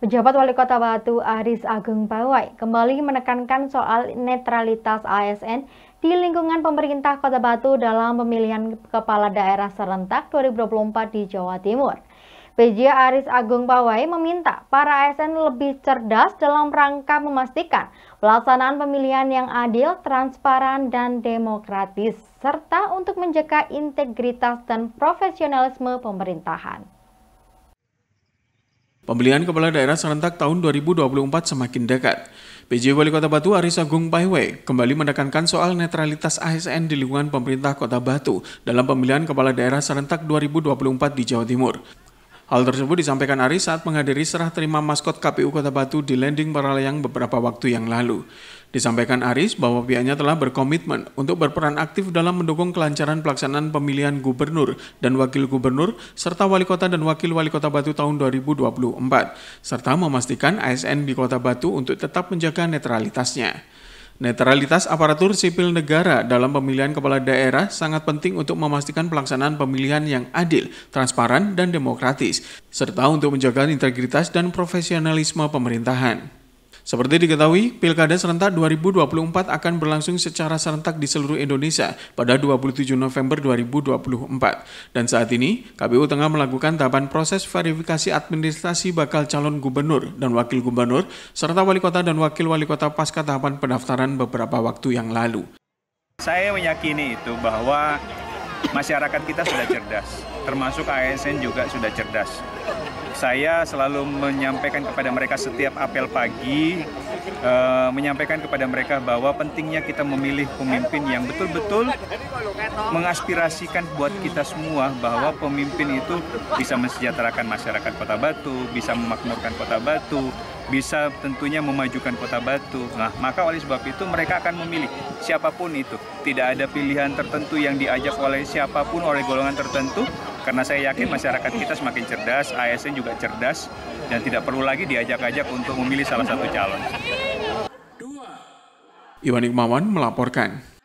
Pejabat Wali Kota Batu Aris Ageng Bawai kembali menekankan soal netralitas ASN di lingkungan pemerintah Kota Batu dalam pemilihan kepala daerah serentak 2024 di Jawa Timur. PJ Aris Agung Pawai meminta para ASN lebih cerdas dalam rangka memastikan pelaksanaan pemilihan yang adil, transparan, dan demokratis, serta untuk menjaga integritas dan profesionalisme pemerintahan. Pembelian kepala daerah serentak tahun 2024 semakin dekat. PJ Wali Kota Batu Aris Agung Paiwe kembali menekankan soal netralitas ASN di lingkungan pemerintah Kota Batu dalam pemilihan kepala daerah serentak 2024 di Jawa Timur. Hal tersebut disampaikan Ari saat menghadiri serah terima maskot KPU Kota Batu di landing Paralayang beberapa waktu yang lalu. Disampaikan Aris bahwa pihaknya telah berkomitmen untuk berperan aktif dalam mendukung kelancaran pelaksanaan pemilihan gubernur dan wakil gubernur serta wali kota dan wakil wali kota Batu tahun 2024 serta memastikan ASN di Kota Batu untuk tetap menjaga netralitasnya. Netralitas aparatur sipil negara dalam pemilihan kepala daerah sangat penting untuk memastikan pelaksanaan pemilihan yang adil, transparan, dan demokratis, serta untuk menjaga integritas dan profesionalisme pemerintahan. Seperti diketahui, Pilkada Serentak 2024 akan berlangsung secara serentak di seluruh Indonesia pada 27 November 2024. Dan saat ini, KPU tengah melakukan tahapan proses verifikasi administrasi bakal calon gubernur dan wakil gubernur, serta wali kota dan wakil wali kota pasca tahapan pendaftaran beberapa waktu yang lalu. Saya meyakini itu bahwa masyarakat kita sudah cerdas, termasuk ASN juga sudah cerdas saya selalu menyampaikan kepada mereka setiap apel pagi, uh, menyampaikan kepada mereka bahwa pentingnya kita memilih pemimpin yang betul-betul mengaspirasikan buat kita semua bahwa pemimpin itu bisa mensejahterakan masyarakat Kota Batu, bisa memakmurkan Kota Batu, bisa tentunya memajukan Kota Batu. Nah, maka oleh sebab itu mereka akan memilih siapapun itu. Tidak ada pilihan tertentu yang diajak oleh siapapun oleh golongan tertentu, karena saya yakin masyarakat kita semakin cerdas, ASN juga cerdas, dan tidak perlu lagi diajak-ajak untuk memilih salah satu calon. Iwan Ikmawan melaporkan.